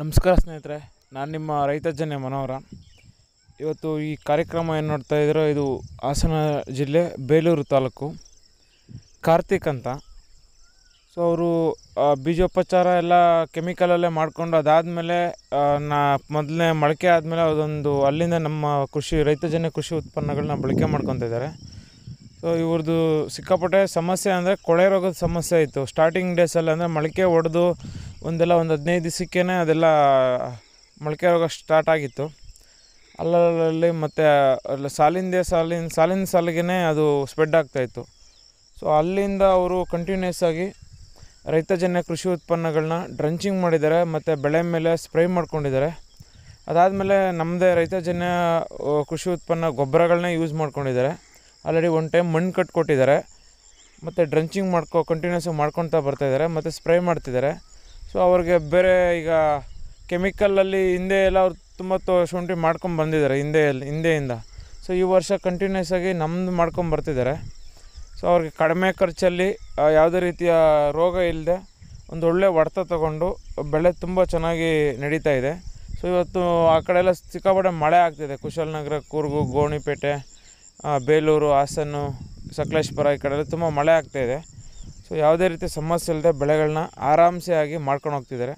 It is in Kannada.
ನಮಸ್ಕಾರ ಸ್ನೇಹಿತರೆ ನಾನು ನಿಮ್ಮ ರೈತ ಜನ್ಯ ಮನೋಹರ ಇವತ್ತು ಈ ಕಾರ್ಯಕ್ರಮ ಏನು ನೋಡ್ತಾ ಇದ್ದೀರೋ ಇದು ಹಾಸನ ಜಿಲ್ಲೆ ಬೇಲೂರು ತಾಲೂಕು ಕಾರ್ತಿಕ್ ಅಂತ ಸೊ ಅವರು ಬೀಜೋಪಚಾರ ಎಲ್ಲ ಕೆಮಿಕಲಲ್ಲೇ ಮಾಡಿಕೊಂಡು ಅದಾದಮೇಲೆ ನಾ ಮೊದಲನೇ ಮೊಳಕೆ ಆದಮೇಲೆ ಅದೊಂದು ಅಲ್ಲಿಂದ ನಮ್ಮ ಕೃಷಿ ರೈತ ಜನ್ಯ ಕೃಷಿ ಉತ್ಪನ್ನಗಳನ್ನ ಬಳಕೆ ಮಾಡ್ಕೊತಿದ್ದಾರೆ ಸೊ ಇವ್ರದ್ದು ಸಿಕ್ಕಾಪಟ್ಟೆ ಸಮಸ್ಯೆ ಅಂದರೆ ಕೊಳೆ ರೋಗದ ಸಮಸ್ಯೆ ಇತ್ತು ಸ್ಟಾರ್ಟಿಂಗ್ ಡೇಸಲ್ಲಿ ಅಂದರೆ ಮೊಳಕೆ ಒಡೆದು ಒಂದೆಲ್ಲ ಒಂದು ಹದಿನೈದು ದಿವಸಕ್ಕೇ ಅದೆಲ್ಲ ಮೊಳಕೆ ರೋಗ ಸ್ಟಾರ್ಟ್ ಆಗಿತ್ತು ಅಲ್ಲಲ್ಲಿ ಮತ್ತು ಅಲ್ಲಿ ಸಾಲಿಂದ ಸಾಲಿನ ಸಾಲಿನ ಸಾಲಿಗೆ ಅದು ಸ್ಪ್ರೆಡ್ ಆಗ್ತಾಯಿತ್ತು ಸೊ ಅಲ್ಲಿಂದ ಅವರು ಕಂಟಿನ್ಯೂಸ್ ಆಗಿ ರೈತ ಜನ್ಯ ಕೃಷಿ ಉತ್ಪನ್ನಗಳನ್ನ ಡ್ರಂಚಿಂಗ್ ಮಾಡಿದ್ದಾರೆ ಮತ್ತು ಬೆಳೆ ಮೇಲೆ ಸ್ಪ್ರೇ ಮಾಡ್ಕೊಂಡಿದ್ದಾರೆ ಅದಾದಮೇಲೆ ನಮ್ಮದೇ ರೈತ ಜನ್ಯ ಕೃಷಿ ಉತ್ಪನ್ನ ಗೊಬ್ಬರಗಳನ್ನ ಯೂಸ್ ಮಾಡ್ಕೊಂಡಿದ್ದಾರೆ ಆಲ್ರೆಡಿ ಒನ್ ಟೈಮ್ ಮಣ್ಣು ಕಟ್ಕೊಟ್ಟಿದ್ದಾರೆ ಮತ್ತು ಡ್ರಂಚಿಂಗ್ ಮಾಡ್ಕೊ ಕಂಟಿನ್ಯೂಸ್ ಮಾಡ್ಕೊತಾ ಬರ್ತಾಯಿದ್ದಾರೆ ಮತ್ತು ಸ್ಪ್ರೇ ಮಾಡ್ತಿದ್ದಾರೆ ಸೊ ಅವ್ರಿಗೆ ಬೇರೆ ಈಗ ಕೆಮಿಕಲಲ್ಲಿ ಹಿಂದೆ ಎಲ್ಲ ಅವ್ರು ತುಂಬ ತೋ ಶುಂಠಿ ಮಾಡ್ಕೊಂಡು ಬಂದಿದ್ದಾರೆ ಹಿಂದೆ ಹಿಂದೆಯಿಂದ ಸೊ ಈ ವರ್ಷ ಕಂಟಿನ್ಯೂಸ್ ಆಗಿ ನಮ್ಮದು ಮಾಡ್ಕೊಂಡು ಬರ್ತಿದ್ದಾರೆ ಸೊ ಅವ್ರಿಗೆ ಕಡಿಮೆ ಖರ್ಚಲ್ಲಿ ಯಾವುದೇ ರೀತಿಯ ರೋಗ ಇಲ್ಲದೆ ಒಂದು ಒಳ್ಳೆ ಹೊಡೆತ ತಗೊಂಡು ಬೆಳೆ ತುಂಬ ಚೆನ್ನಾಗಿ ನಡೀತಾ ಇದೆ ಸೊ ಇವತ್ತು ಆ ಕಡೆ ಎಲ್ಲ ಸಿಕ್ಕಾಪಟ್ಟೆ ಮಳೆ ಆಗ್ತಿದೆ ಕುಶಾಲನಗರ ಕೂರ್ಗು ಗೋಣಿಪೇಟೆ ಬೇಲೂರು ಹಾಸನ್ನು ಸಕಲೇಶ್ಪುರ ಈ ಕಡೆ ಎಲ್ಲ ತುಂಬ ಮಳೆ ಆಗ್ತಾಯಿದೆ ಸೊ ಯಾವುದೇ ರೀತಿ ಸಮಸ್ಯೆ ಇಲ್ಲದೆ ಬೆಳೆಗಳನ್ನ ಆರಾಮ್ಸೆ ಮಾಡ್ಕೊಂಡು ಹೋಗ್ತಿದ್ದಾರೆ